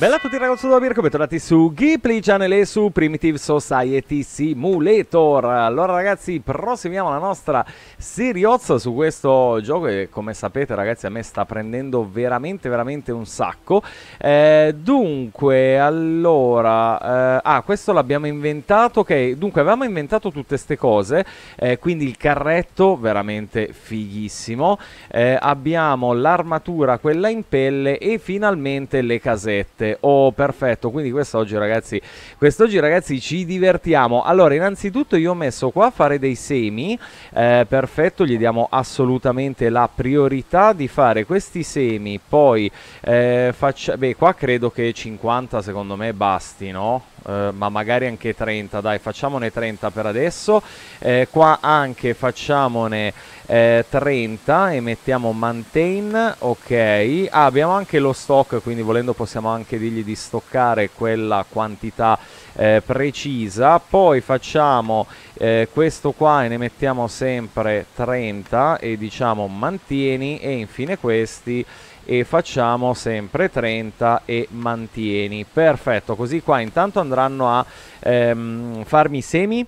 Bella a tutti ragazzi sono Virgo, bentornati su Ghibli Channel e su Primitive Society Simulator Allora ragazzi, proseguiamo la nostra seriozza su questo gioco che come sapete ragazzi a me sta prendendo veramente veramente un sacco eh, Dunque, allora, eh, ah questo l'abbiamo inventato, ok, dunque avevamo inventato tutte queste cose eh, Quindi il carretto veramente fighissimo eh, Abbiamo l'armatura, quella in pelle e finalmente le casette Grande, oh perfetto, quindi quest'oggi ragazzi, quest'oggi ragazzi ci divertiamo. Allora innanzitutto io ho messo qua a fare dei semi, eh, perfetto, gli diamo assolutamente la priorità di fare questi semi, poi eh, faccia... Beh qua credo che 50 secondo me bastino, eh, ma magari anche 30, dai facciamone 30 per adesso, eh, qua anche facciamone eh, 30 e mettiamo maintain, ok. Ah, abbiamo anche lo stock, quindi volendo possiamo anche dirgli di stoccare quella quantità eh, precisa. Poi facciamo eh, questo qua e ne mettiamo sempre 30 e diciamo mantieni e infine questi e facciamo sempre 30 e mantieni perfetto così qua intanto andranno a ehm, farmi semi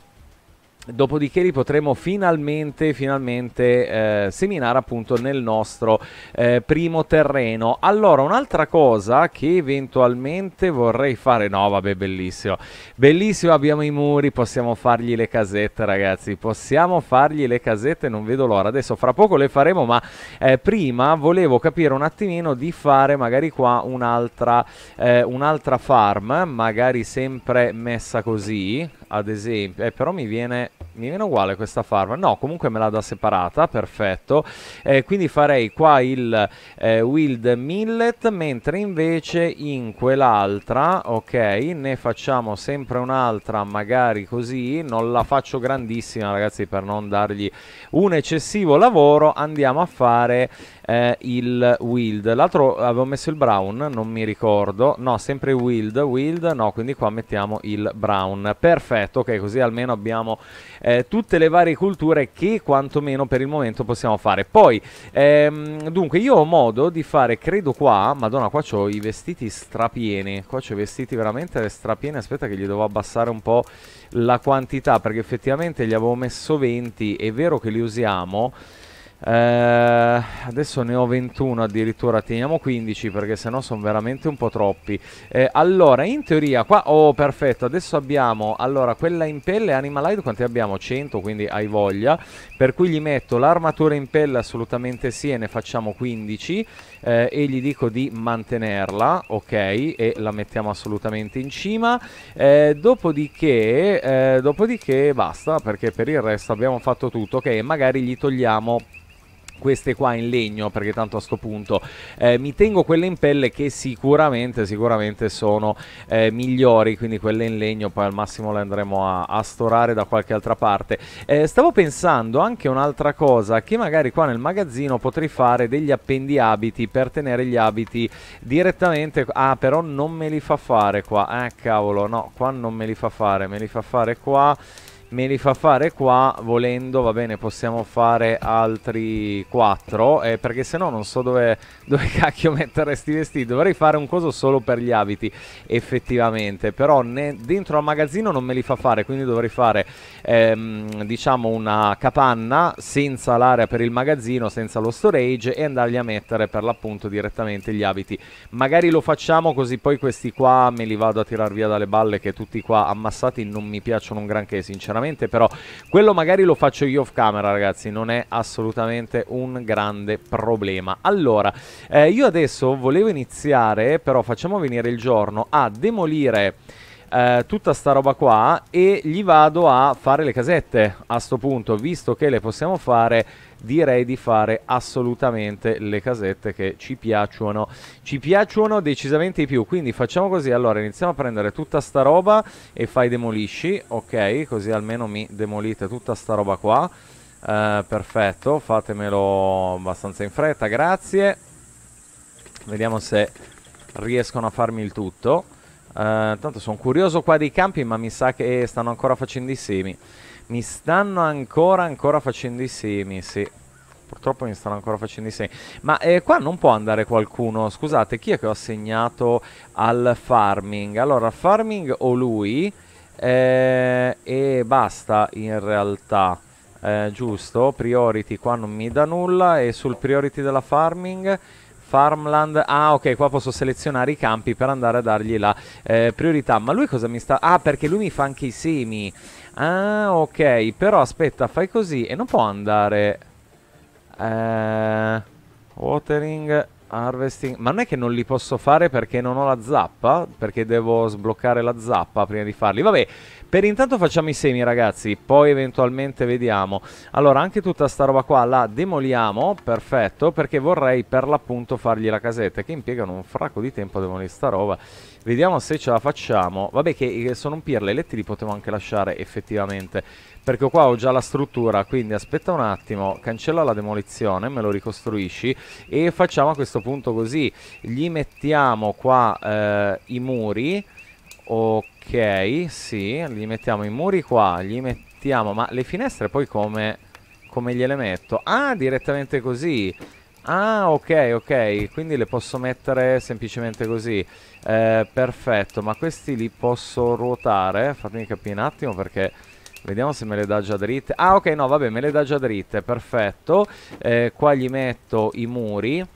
dopodiché li potremo finalmente, finalmente eh, seminare appunto nel nostro eh, primo terreno. Allora, un'altra cosa che eventualmente vorrei fare, no vabbè bellissimo, bellissimo abbiamo i muri, possiamo fargli le casette ragazzi, possiamo fargli le casette, non vedo l'ora, adesso fra poco le faremo ma eh, prima volevo capire un attimino di fare magari qua un'altra, eh, un'altra farm, magari sempre messa così ad esempio... Eh, però mi viene... Mi viene uguale questa farm. No, comunque me la da separata, perfetto. Eh, quindi farei qua il eh, Wild Millet, mentre invece in quell'altra, ok, ne facciamo sempre un'altra, magari così. Non la faccio grandissima, ragazzi, per non dargli un eccessivo lavoro. Andiamo a fare eh, il Wild. L'altro avevo messo il Brown, non mi ricordo. No, sempre Wild, Wild, no, quindi qua mettiamo il Brown. Perfetto perfetto, ok? Così almeno abbiamo eh, tutte le varie culture che quantomeno per il momento possiamo fare. Poi, ehm, dunque, io ho modo di fare, credo qua, madonna, qua ho i vestiti strapieni, qua ho i vestiti veramente strapieni, aspetta che gli devo abbassare un po' la quantità, perché effettivamente gli avevo messo 20, è vero che li usiamo, eh, adesso ne ho 21 addirittura, teniamo 15 perché sennò sono veramente un po' troppi. Eh, allora, in teoria qua... Oh, perfetto, adesso abbiamo... Allora, quella in pelle Animal Animalide quanti abbiamo? 100, quindi hai voglia. Per cui gli metto l'armatura in pelle assolutamente sì e ne facciamo 15 eh, e gli dico di mantenerla, ok? E la mettiamo assolutamente in cima. Eh, dopodiché, eh, dopodiché basta perché per il resto abbiamo fatto tutto, ok? Magari gli togliamo queste qua in legno perché tanto a sto punto eh, mi tengo quelle in pelle che sicuramente sicuramente sono eh, migliori quindi quelle in legno poi al massimo le andremo a, a storare da qualche altra parte eh, stavo pensando anche un'altra cosa che magari qua nel magazzino potrei fare degli appendiabiti per tenere gli abiti direttamente ah però non me li fa fare qua eh cavolo no qua non me li fa fare me li fa fare qua me li fa fare qua volendo va bene possiamo fare altri 4 eh, perché se no non so dove, dove cacchio mettere sti vestiti dovrei fare un coso solo per gli abiti effettivamente però ne, dentro al magazzino non me li fa fare quindi dovrei fare ehm, diciamo una capanna senza l'area per il magazzino senza lo storage e andarli a mettere per l'appunto direttamente gli abiti magari lo facciamo così poi questi qua me li vado a tirar via dalle balle che tutti qua ammassati non mi piacciono un granché sinceramente veramente, però quello magari lo faccio io off camera, ragazzi, non è assolutamente un grande problema. Allora, eh, io adesso volevo iniziare, però facciamo venire il giorno, a demolire... Eh, tutta sta roba qua e gli vado a fare le casette a sto punto visto che le possiamo fare direi di fare assolutamente le casette che ci piacciono. Ci piacciono decisamente di più, quindi facciamo così. Allora, iniziamo a prendere tutta sta roba e fai demolisci, ok? Così almeno mi demolite tutta sta roba qua. Uh, perfetto, fatemelo abbastanza in fretta, grazie. Vediamo se riescono a farmi il tutto. Uh, tanto sono curioso qua dei campi, ma mi sa che stanno ancora facendo i semi. Mi stanno ancora, ancora facendo i semi, sì. Purtroppo mi stanno ancora facendo i semi. Ma eh, qua non può andare qualcuno. Scusate, chi è che ho assegnato al farming? Allora, farming o lui? Eh, e basta in realtà. Eh, giusto, priority qua non mi dà nulla e sul priority della farming farmland, ah ok qua posso selezionare i campi per andare a dargli la eh, priorità, ma lui cosa mi sta, ah perché lui mi fa anche i semi Ah, ok. Però aspetta, fai così. E non può andare... Eh, watering... Harvesting. Ma non è che non li posso fare perché non ho la zappa? Perché devo sbloccare la zappa prima di farli. Vabbè, per intanto facciamo i semi, ragazzi. Poi eventualmente vediamo. Allora, anche tutta sta roba qua la demoliamo. Perfetto, perché vorrei per l'appunto fargli la casetta. Che impiegano un fracco di tempo a demolire sta roba. Vediamo se ce la facciamo. Vabbè, che eh, sono un pirla. I letti li potevo anche lasciare effettivamente perché qua ho già la struttura, quindi aspetta un attimo, cancella la demolizione, me lo ricostruisci e facciamo a questo punto così, gli mettiamo qua eh, i muri, ok, sì, gli mettiamo i muri qua, gli mettiamo, ma le finestre poi come, come gliele metto? Ah, direttamente così, Ah, ok, ok, quindi le posso mettere semplicemente così. Eh, perfetto, ma questi li posso ruotare? Fatemi capire un attimo perché Vediamo se me le dà già dritte. Ah, ok, no, vabbè, me le dà già dritte, perfetto. Eh, qua gli metto i muri.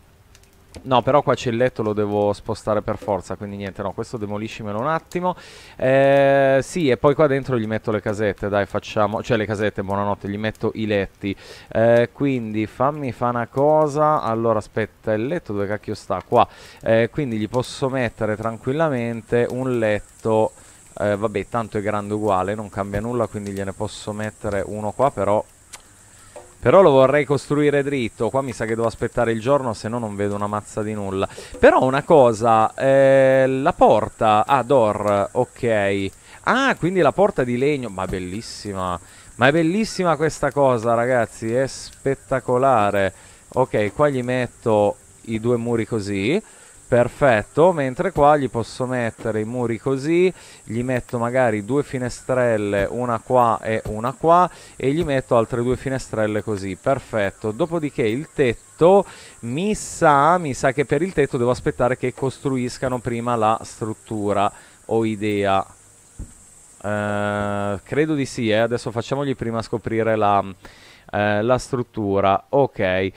No, però qua c'è il letto, lo devo spostare per forza, quindi niente, no, questo demoliscimelo un attimo. Eh, sì, e poi qua dentro gli metto le casette, dai, facciamo... Cioè, le casette, buonanotte, gli metto i letti. Eh, quindi, fammi fa una cosa... Allora, aspetta, il letto dove cacchio sta? Qua. Eh, quindi gli posso mettere tranquillamente un letto eh, vabbè tanto è grande uguale non cambia nulla quindi gliene posso mettere uno qua però però lo vorrei costruire dritto qua mi sa che devo aspettare il giorno se no non vedo una mazza di nulla però una cosa eh, la porta ah door ok ah quindi la porta di legno ma bellissima ma è bellissima questa cosa ragazzi è spettacolare ok qua gli metto i due muri così perfetto mentre qua gli posso mettere i muri così gli metto magari due finestrelle una qua e una qua e gli metto altre due finestrelle così perfetto dopodiché il tetto mi sa mi sa che per il tetto devo aspettare che costruiscano prima la struttura ho idea eh, credo di sì eh. adesso facciamogli prima scoprire la eh, la struttura. Ok, eh,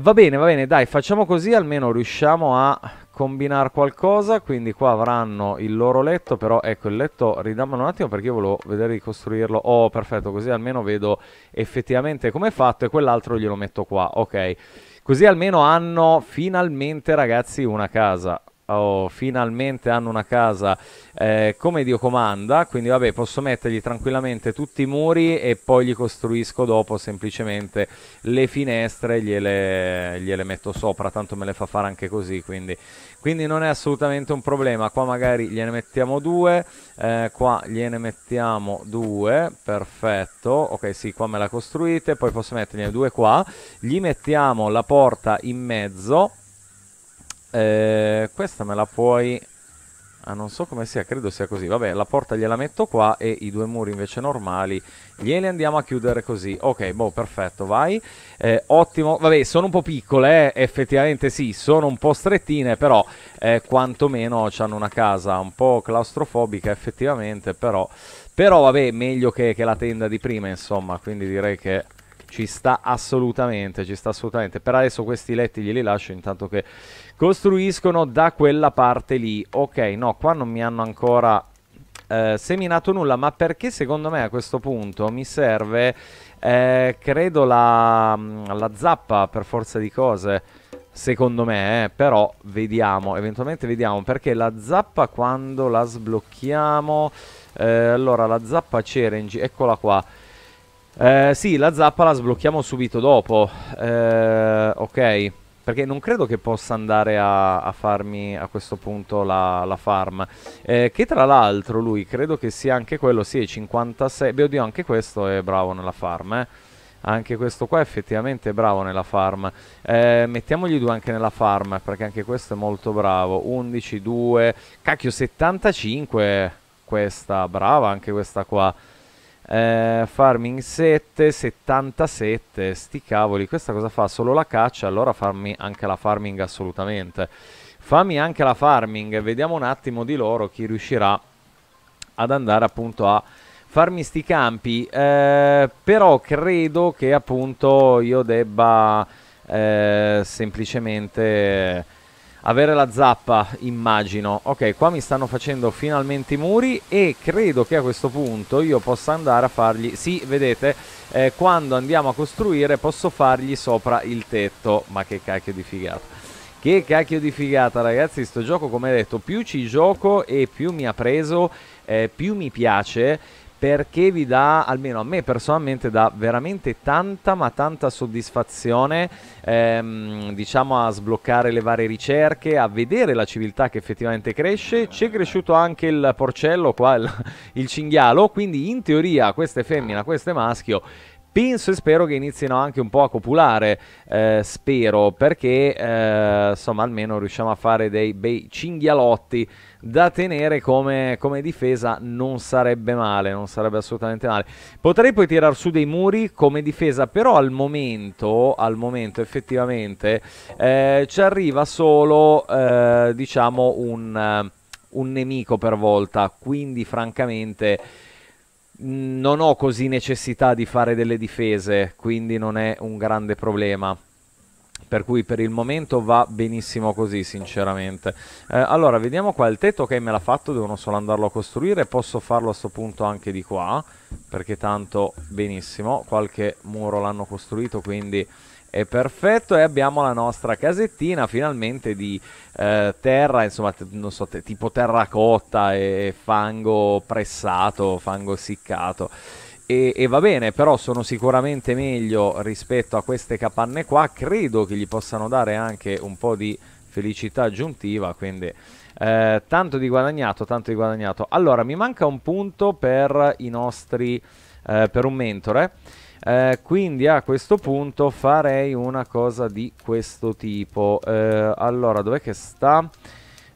va bene, va bene, dai, facciamo così almeno riusciamo a combinare qualcosa. Quindi qua avranno il loro letto, però ecco il letto ridammelo un attimo perché io volevo vedere di costruirlo. Oh, perfetto, così almeno vedo effettivamente come è fatto e quell'altro glielo metto qua. Ok. Così almeno hanno finalmente, ragazzi, una casa. Oh, finalmente hanno una casa eh, come Dio comanda, quindi vabbè posso mettergli tranquillamente tutti i muri e poi gli costruisco dopo semplicemente le finestre, gliele, gliele metto sopra, tanto me le fa fare anche così, quindi. quindi non è assolutamente un problema, qua magari gliene mettiamo due, eh, qua gliene mettiamo due, perfetto, ok sì qua me la costruite, poi posso mettergliene due qua, gli mettiamo la porta in mezzo, eh, questa me la puoi... Ah, non so come sia, credo sia così. Vabbè, la porta gliela metto qua e i due muri invece normali glieli andiamo a chiudere così. Ok, boh, perfetto, vai. Eh, ottimo. Vabbè, sono un po' piccole, eh. effettivamente sì, sono un po' strettine, però eh, quantomeno hanno una casa un po' claustrofobica effettivamente, però... Però vabbè, meglio che, che la tenda di prima, insomma, quindi direi che ci sta assolutamente, ci sta assolutamente. Per adesso questi letti glieli lascio intanto che costruiscono da quella parte lì. Ok, no, qua non mi hanno ancora eh, seminato nulla, ma perché secondo me a questo punto mi serve, eh, credo, la, mm, la, zappa per forza di cose. Secondo me, eh, però vediamo, eventualmente vediamo, perché la zappa quando la sblocchiamo... Eh, allora, la zappa c'era eccola qua. Eh, sì, la zappa la sblocchiamo subito dopo. Eh, ok. Perché non credo che possa andare a, a farmi a questo punto la, la farm. Eh, che tra l'altro lui credo che sia anche quello. Sì, 56. Beh, oddio, anche questo è bravo nella farm, eh. Anche questo qua effettivamente è bravo nella farm. Eh, mettiamogli due anche nella farm, perché anche questo è molto bravo. 11, 2... Cacchio, 75 questa. Brava anche questa qua. Eh, farming 7, 77, sti cavoli, questa cosa fa? Solo la caccia, allora farmi anche la farming assolutamente. Fammi anche la farming, vediamo un attimo di loro chi riuscirà ad andare appunto a farmi sti campi, eh, però credo che appunto io debba eh, semplicemente avere la zappa immagino ok qua mi stanno facendo finalmente i muri e credo che a questo punto io possa andare a fargli sì vedete eh, quando andiamo a costruire posso fargli sopra il tetto ma che cacchio di figata che cacchio di figata ragazzi sto gioco come detto più ci gioco e più mi ha preso eh, più mi piace perché vi dà, almeno a me personalmente, dà veramente tanta ma tanta soddisfazione, ehm, diciamo a sbloccare le varie ricerche, a vedere la civiltà che effettivamente cresce. C'è cresciuto anche il porcello, qua il, il cinghialo, quindi in teoria questa è femmina, questo è maschio penso e spero che inizino anche un po' a copulare, eh, spero, perché eh, insomma almeno riusciamo a fare dei bei cinghialotti da tenere come, come, difesa non sarebbe male, non sarebbe assolutamente male. Potrei poi tirare su dei muri come difesa, però al momento, al momento effettivamente, eh, ci arriva solo, eh, diciamo, un, eh, un nemico per volta, quindi francamente non ho così necessità di fare delle difese, quindi non è un grande problema per cui per il momento va benissimo così sinceramente. Eh, allora vediamo qua il tetto, ok me l'ha fatto, devono solo andarlo a costruire, posso farlo a sto punto anche di qua, perché tanto benissimo, qualche muro l'hanno costruito quindi è perfetto e abbiamo la nostra casettina finalmente di eh, terra, insomma, non so, tipo terracotta e fango pressato, fango essiccato. E, e, va bene, però sono sicuramente meglio rispetto a queste capanne qua, credo che gli possano dare anche un po' di felicità aggiuntiva, quindi eh, tanto di guadagnato, tanto di guadagnato. Allora, mi manca un punto per i nostri, eh, per un mentore, eh, quindi a questo punto farei una cosa di questo tipo. Eh, allora, dov'è che sta?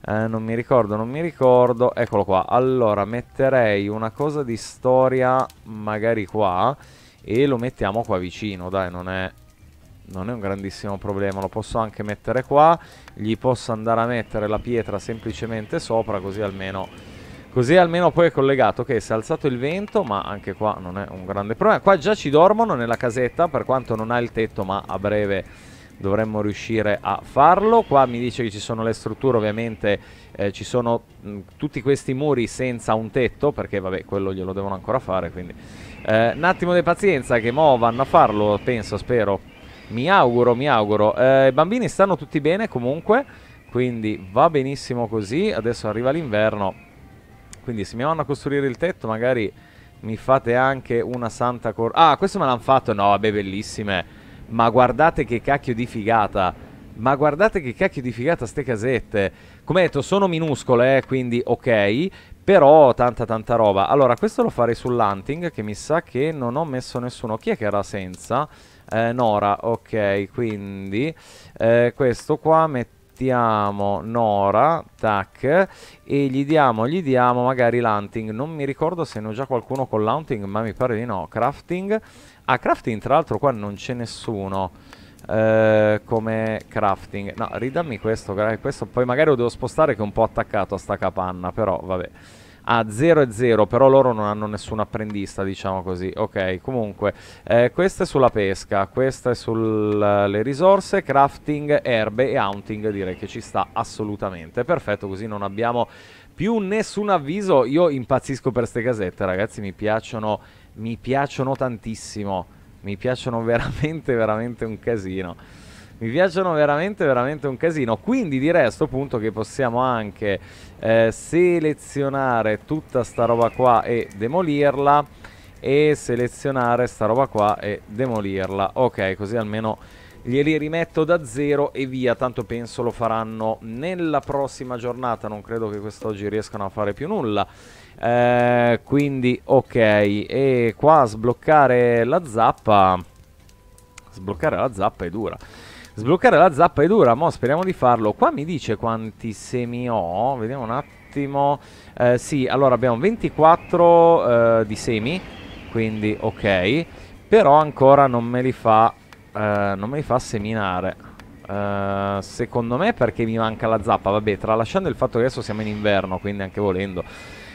Eh, non mi ricordo, non mi ricordo. Eccolo qua. Allora, metterei una cosa di storia magari qua e lo mettiamo qua vicino, dai, non è, non è un grandissimo problema. Lo posso anche mettere qua. Gli posso andare a mettere la pietra semplicemente sopra, così almeno... Così almeno poi è collegato ok, si è alzato il vento, ma anche qua non è un grande problema. Qua già ci dormono nella casetta, per quanto non ha il tetto, ma a breve dovremmo riuscire a farlo. Qua mi dice che ci sono le strutture, ovviamente eh, ci sono mh, mm, tutti questi muri senza un tetto, perché vabbè, quello glielo devono ancora fare, quindi... Eh, un attimo di pazienza che mo vanno a farlo, penso, spero. Mi auguro, mi auguro. Eh, I bambini stanno tutti bene comunque, quindi va benissimo così. Adesso arriva l'inverno, quindi se mi vanno a costruire il tetto magari mi fate anche una santa cor... Ah, questo me l'hanno fatto? No, vabbè, bellissime ma guardate che cacchio di figata, ma guardate che cacchio di figata ste casette. Come detto, sono minuscole, eh, quindi ok, però tanta tanta roba. Allora, questo lo farei sull'hunting, che mi sa che non ho messo nessuno. Chi è che era senza? Eh, Nora, ok, quindi eh, questo qua mettiamo mettiamo Nora, tac, e gli diamo, gli diamo magari l'hunting, non mi ricordo se ne ho già qualcuno con l'hunting, ma mi pare di no, crafting, ah crafting tra l'altro qua non c'è nessuno, eh, come crafting, no ridammi questo, questo poi magari lo devo spostare che è un po' attaccato a sta capanna, però vabbè, a 0 però loro non hanno nessun apprendista, diciamo così. Ok, comunque, eh, questa è sulla pesca, questa è sulle risorse, crafting, erbe e hunting, direi che ci sta assolutamente. Perfetto, così non abbiamo più nessun avviso. Io impazzisco per queste casette, ragazzi, mi piacciono, mi piacciono tantissimo. Mi piacciono veramente, veramente un casino mi piacciono veramente, veramente un casino. Quindi direi a questo punto che possiamo anche eh, selezionare tutta sta roba qua e demolirla e selezionare sta roba qua e demolirla. Ok, così almeno glieli rimetto da zero e via. Tanto penso lo faranno nella prossima giornata. Non credo che quest'oggi riescano a fare più nulla. Eh, quindi ok, e qua sbloccare la zappa. Sbloccare la zappa è dura. Sbloccare la zappa è dura, mo speriamo di farlo. Qua mi dice quanti semi ho, vediamo un attimo. Eh, sì, allora abbiamo 24 eh, di semi, quindi ok. Però ancora non me li fa, eh, non me li fa seminare. Eh, secondo me perché mi manca la zappa, vabbè, tralasciando il fatto che adesso siamo in inverno, quindi anche volendo.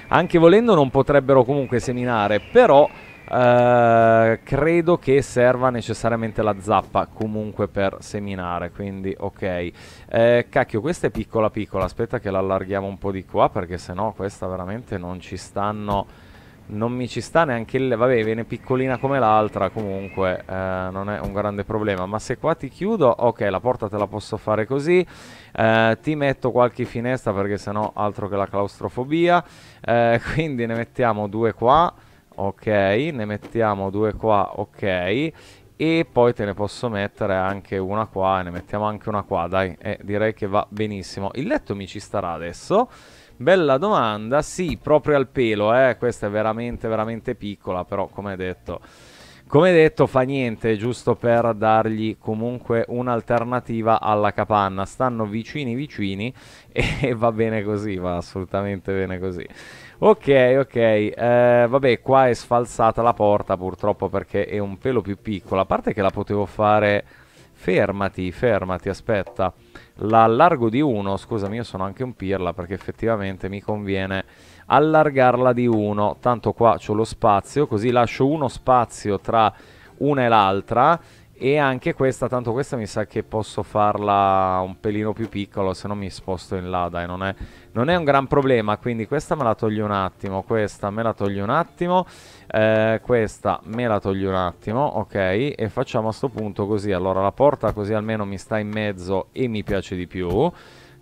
Anche volendo non potrebbero comunque seminare, però... Eh, credo che serva necessariamente la zappa comunque per seminare, quindi ok. Uh, cacchio, questa è piccola piccola, aspetta che la allarghiamo un po' di qua perché sennò questa veramente non ci stanno... Non mi ci sta neanche il... vabbè, viene piccolina come l'altra, comunque uh, non è un grande problema. Ma se qua ti chiudo, ok, la porta te la posso fare così. ti metto qualche finestra perché sennò altro che la claustrofobia. quindi ne mettiamo due qua ok ne mettiamo due qua ok e poi te ne posso mettere anche una qua e ne mettiamo anche una qua dai eh, direi che va benissimo il letto mi ci starà adesso bella domanda sì proprio al pelo eh questa è veramente veramente piccola però come detto come detto fa niente, giusto per dargli comunque un'alternativa alla capanna. Stanno vicini vicini e va bene così, va assolutamente bene così. Ok, ok, eh, vabbè qua è sfalsata la porta purtroppo perché è un pelo più piccola, a parte che la potevo fare... Fermati, fermati, aspetta. L'allargo di 1, scusami, io sono anche un pirla perché effettivamente mi conviene allargarla di 1. Tanto qua c'ho lo spazio, così lascio uno spazio tra una e l'altra e anche questa, tanto questa mi sa che posso farla un pelino più piccolo, se no mi sposto in là, dai, non è, non è un gran problema. Quindi questa me la toglio un attimo, questa me la toglio un attimo, eh, questa me la toglio un attimo, ok? E facciamo a sto punto così, allora la porta così almeno mi sta in mezzo e mi piace di più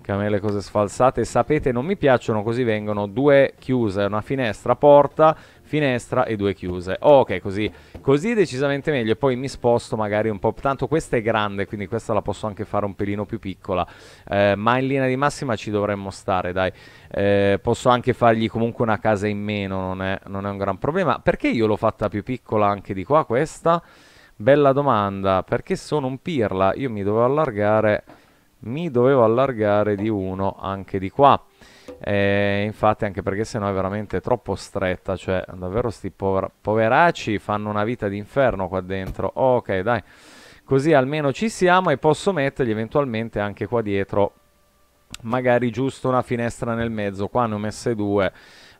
Che a me le cose sfalsate sapete non mi piacciono così vengono due chiuse una finestra porta finestra e due chiuse. Ok, così, così decisamente meglio. E poi mi sposto magari un po'. Tanto questa è grande, quindi questa la posso anche fare un pelino più piccola. Eh, ma in linea di massima ci dovremmo stare, dai. Eh, posso anche fargli comunque una casa in meno, non è, non è un gran problema. Perché io l'ho fatta più piccola anche di qua, questa? Bella domanda, perché sono un pirla? Io mi dovevo allargare, mi dovevo allargare di uno anche di qua. Eh, infatti anche perché sennò è veramente troppo stretta, cioè davvero sti pover- poveracci fanno una vita d'inferno qua dentro. ok, dai. Così almeno ci siamo e posso mettergli eventualmente anche qua dietro magari giusto una finestra nel mezzo. Qua ne ho messe due.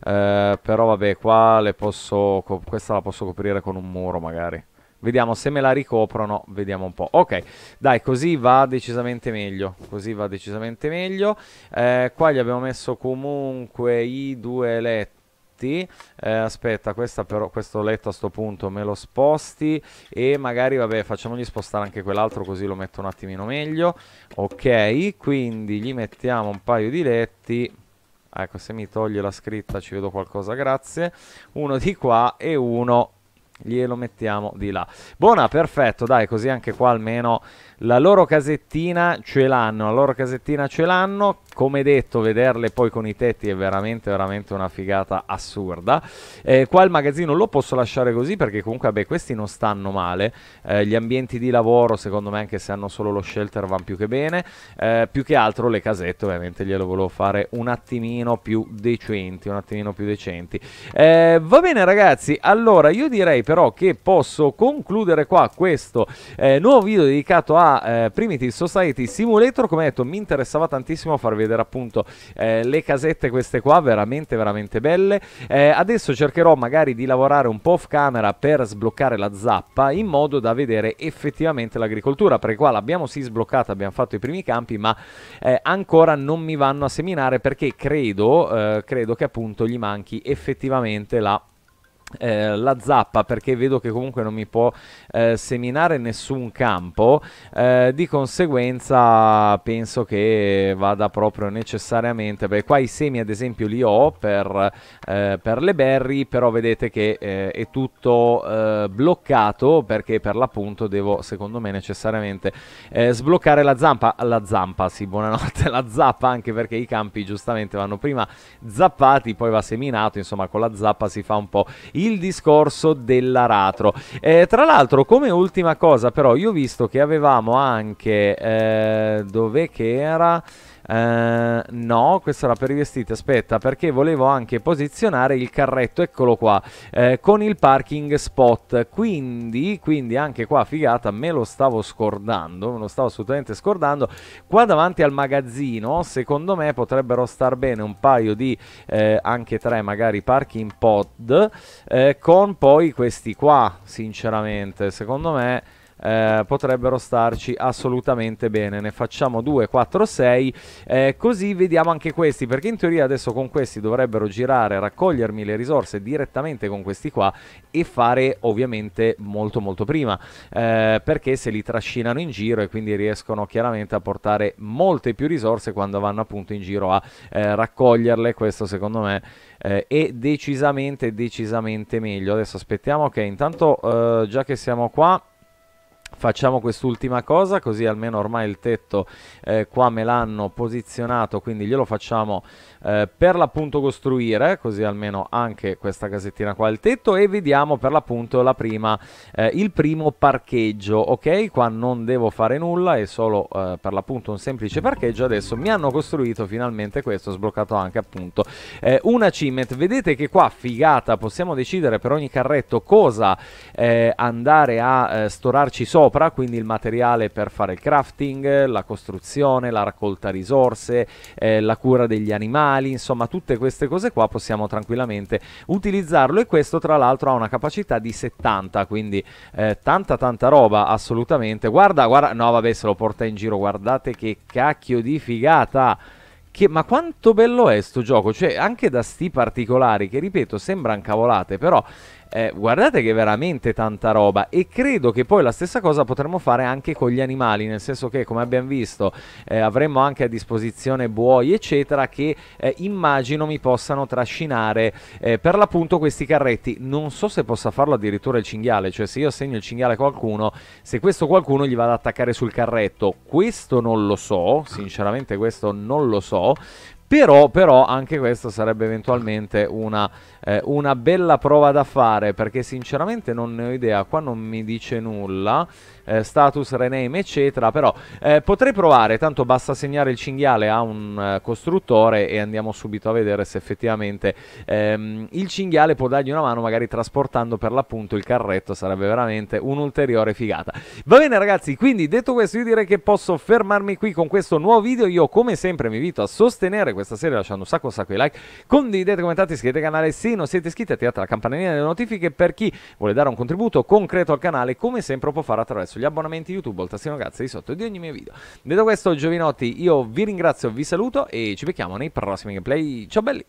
Eh, però vabbè, qua le posso questa la posso coprire con un muro magari. Vediamo se me la ricoprono, vediamo un po'. Ok, dai, così va decisamente meglio, così va decisamente meglio. Eh, qua gli abbiamo messo comunque i due letti. Eh, aspetta, però, questo letto a sto punto me lo sposti e magari, vabbè, facciamogli spostare anche quell'altro così lo metto un attimino meglio. Ok, quindi gli mettiamo un paio di letti. Ecco, se mi toglie la scritta ci vedo qualcosa, grazie. Uno di qua e uno glielo mettiamo di là. Buona, perfetto, dai, così anche qua almeno la loro casettina ce l'hanno, la loro casettina ce l'hanno. Come detto, vederle poi con i tetti è veramente, veramente una figata assurda. Eh, qua il magazzino lo posso lasciare così perché comunque, beh, questi non stanno male. Eh, gli ambienti di lavoro, secondo me, anche se hanno solo lo shelter, vanno più che bene. Eh, più che altro le casette, ovviamente, glielo volevo fare un attimino più decenti, un attimino più decenti. Eh, va bene, ragazzi, allora io direi però che posso concludere qua questo eh, nuovo video dedicato a eh, Primitive Society Simulator come detto mi interessava tantissimo far vedere appunto eh, le casette queste qua veramente veramente belle eh, adesso cercherò magari di lavorare un po' off camera per sbloccare la zappa in modo da vedere effettivamente l'agricoltura perché qua l'abbiamo sì sbloccata abbiamo fatto i primi campi ma eh, ancora non mi vanno a seminare perché credo eh, credo che appunto gli manchi effettivamente la eh, la zappa perché vedo che comunque non mi può eh, seminare nessun campo eh, di conseguenza penso che vada proprio necessariamente beh qua i semi ad esempio li ho per, eh, per le berry però vedete che eh, è tutto eh, bloccato perché per l'appunto devo secondo me necessariamente sbloccare la zampa la zampa sì buonanotte la zappa anche perché i campi giustamente vanno prima zappati poi va seminato insomma con la zappa si fa un po' il discorso dell'aratro. Eh, tra l'altro, come ultima cosa, però, io ho visto che avevamo anche... Eh, dov'è che era? Eh, no, questo era per i vestiti, aspetta, perché volevo anche posizionare il carretto, eccolo qua, eh, con il parking spot. Quindi, quindi anche qua figata, me lo stavo scordando, me lo stavo assolutamente scordando. Qua davanti al magazzino, secondo me potrebbero star bene un paio di, eh, anche tre magari, parking pod, eh, con poi questi qua, sinceramente, secondo me eh, potrebbero starci assolutamente bene. Ne facciamo 2, 4, 6, eh, così vediamo anche questi, perché in teoria adesso con questi dovrebbero girare, raccogliermi le risorse direttamente con questi qua e fare ovviamente molto molto prima, eh, perché se li trascinano in giro e quindi riescono chiaramente a portare molte più risorse quando vanno appunto in giro a eh, raccoglierle, questo secondo me eh, è decisamente decisamente meglio. Adesso aspettiamo che intanto eh, già che siamo qua Facciamo quest'ultima cosa così almeno ormai il tetto eh, qua me l'hanno posizionato quindi glielo facciamo eh, per l'appunto costruire così almeno anche questa casettina qua il tetto e vediamo per l'appunto la prima, eh, il primo parcheggio ok qua non devo fare nulla è solo eh, per l'appunto un semplice parcheggio adesso mi hanno costruito finalmente questo sbloccato anche appunto eh, una cimet vedete che qua figata possiamo decidere per ogni carretto cosa eh, andare a storarci sopra sopra, quindi il materiale per fare il crafting, la costruzione, la raccolta risorse, eh, la cura degli animali, insomma tutte queste cose qua possiamo tranquillamente utilizzarlo e questo tra l'altro ha una capacità di 70, quindi eh, tanta tanta roba assolutamente. Guarda, guarda, no vabbè se lo porta in giro, guardate che cacchio di figata! Che, ma quanto bello è sto gioco, cioè anche da sti particolari che ripeto sembrano cavolate, però eh, guardate che veramente tanta roba e credo che poi la stessa cosa potremmo fare anche con gli animali, nel senso che come abbiamo visto eh, avremmo anche a disposizione buoi eccetera che eh, immagino mi possano trascinare eh, per l'appunto questi carretti. Non so se possa farlo addirittura il cinghiale, cioè se io segno il cinghiale a qualcuno, se questo qualcuno gli va ad attaccare sul carretto, questo non lo so, sinceramente questo non lo so, però, però, anche questo sarebbe eventualmente una eh, una bella prova da fare perché sinceramente non ne ho idea, qua non mi dice nulla, eh, status, rename eccetera, però eh, potrei provare, tanto basta segnare il cinghiale a un eh, costruttore e andiamo subito a vedere se effettivamente ehm, il cinghiale può dargli una mano magari trasportando per l'appunto il carretto, sarebbe veramente un'ulteriore figata. Va bene ragazzi, quindi detto questo io direi che posso fermarmi qui con questo nuovo video, io come sempre vi invito a sostenere questa serie lasciando un sacco un sacco di like, condividete, commentate, iscrivetevi al canale, sì se non siete iscritti attivate la campanellina delle notifiche per chi vuole dare un contributo concreto al canale come sempre può fare attraverso gli abbonamenti YouTube o il tastino grazie di sotto di ogni mio video. Detto questo giovinotti io vi ringrazio, vi saluto e ci becchiamo nei prossimi gameplay. Ciao belli!